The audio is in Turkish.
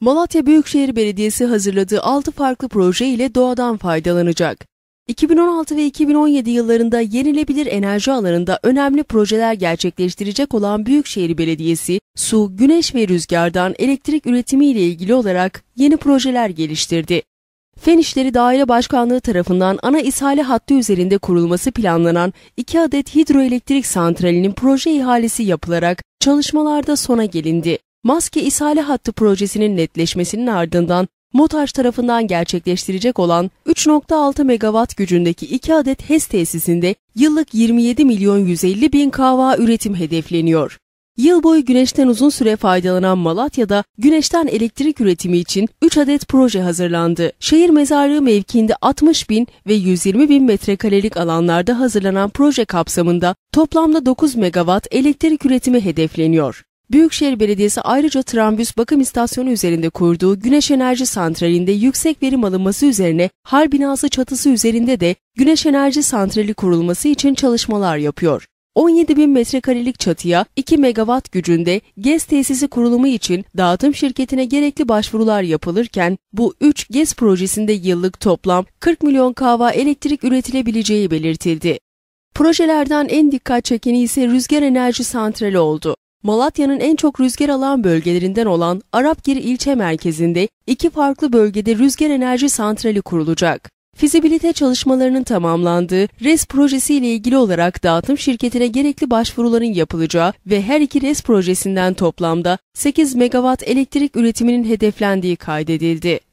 Malatya Büyükşehir Belediyesi hazırladığı 6 farklı proje ile doğadan faydalanacak. 2016 ve 2017 yıllarında yenilebilir enerji alanında önemli projeler gerçekleştirecek olan Büyükşehir Belediyesi, su, güneş ve rüzgardan elektrik üretimi ile ilgili olarak yeni projeler geliştirdi. Fen İşleri Daire Başkanlığı tarafından ana ishale hattı üzerinde kurulması planlanan 2 adet hidroelektrik santralinin proje ihalesi yapılarak çalışmalarda sona gelindi maske Isale hattı projesinin netleşmesinin ardından MOTAŞ tarafından gerçekleştirecek olan 3.6 megawatt gücündeki 2 adet HES tesisinde yıllık 27 milyon 150 bin kava üretim hedefleniyor. Yıl boyu güneşten uzun süre faydalanan Malatya'da güneşten elektrik üretimi için 3 adet proje hazırlandı. Şehir mezarlığı mevkiinde 60 bin ve 120 bin metrekarelik alanlarda hazırlanan proje kapsamında toplamda 9 megawatt elektrik üretimi hedefleniyor. Büyükşehir Belediyesi ayrıca Trambüs Bakım İstasyonu üzerinde kurduğu güneş enerji santralinde yüksek verim alınması üzerine hal binası çatısı üzerinde de güneş enerji santrali kurulması için çalışmalar yapıyor. 17 bin metrekarelik çatıya 2 megawatt gücünde GES tesisi kurulumu için dağıtım şirketine gerekli başvurular yapılırken bu 3 GES projesinde yıllık toplam 40 milyon kava elektrik üretilebileceği belirtildi. Projelerden en dikkat çekeni ise rüzgar enerji santrali oldu. Malatya'nın en çok rüzgar alan bölgelerinden olan Arapgir ilçe merkezinde iki farklı bölgede rüzgar enerji santrali kurulacak. Fizibilite çalışmalarının tamamlandığı RES projesiyle ilgili olarak dağıtım şirketine gerekli başvuruların yapılacağı ve her iki RES projesinden toplamda 8 megawatt elektrik üretiminin hedeflendiği kaydedildi.